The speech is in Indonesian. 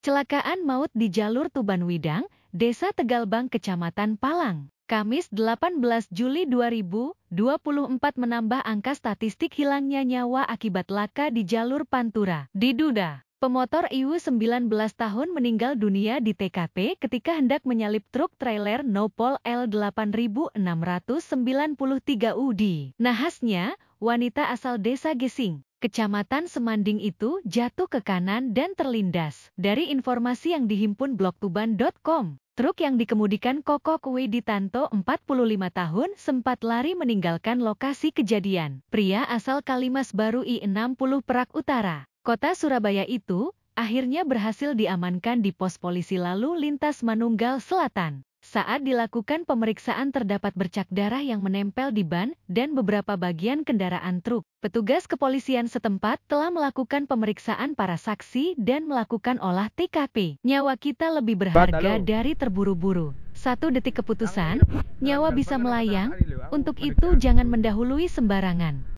Celakaan maut di jalur Tuban Widang, Desa Tegalbang, Kecamatan Palang. Kamis 18 Juli 2024 menambah angka statistik hilangnya nyawa akibat laka di jalur Pantura. Diduga, pemotor IU 19 tahun meninggal dunia di TKP ketika hendak menyalip truk trailer Nopol l 8693 ud nahasnya, wanita asal desa Gesing, kecamatan Semanding itu jatuh ke kanan dan terlindas. Dari informasi yang dihimpun blogtuban.com, truk yang dikemudikan Koko Kue Ditanto 45 tahun sempat lari meninggalkan lokasi kejadian. Pria asal Kalimas Baru I60 Perak Utara, kota Surabaya itu, akhirnya berhasil diamankan di pos polisi lalu lintas Manunggal Selatan. Saat dilakukan pemeriksaan terdapat bercak darah yang menempel di ban dan beberapa bagian kendaraan truk. Petugas kepolisian setempat telah melakukan pemeriksaan para saksi dan melakukan olah TKP. Nyawa kita lebih berharga dari terburu-buru. Satu detik keputusan, nyawa bisa melayang, untuk itu jangan mendahului sembarangan.